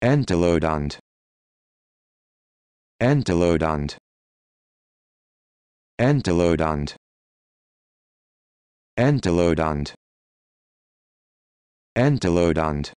Entelodont. Entelodont. Entelodont. Entelodont. Entelodont.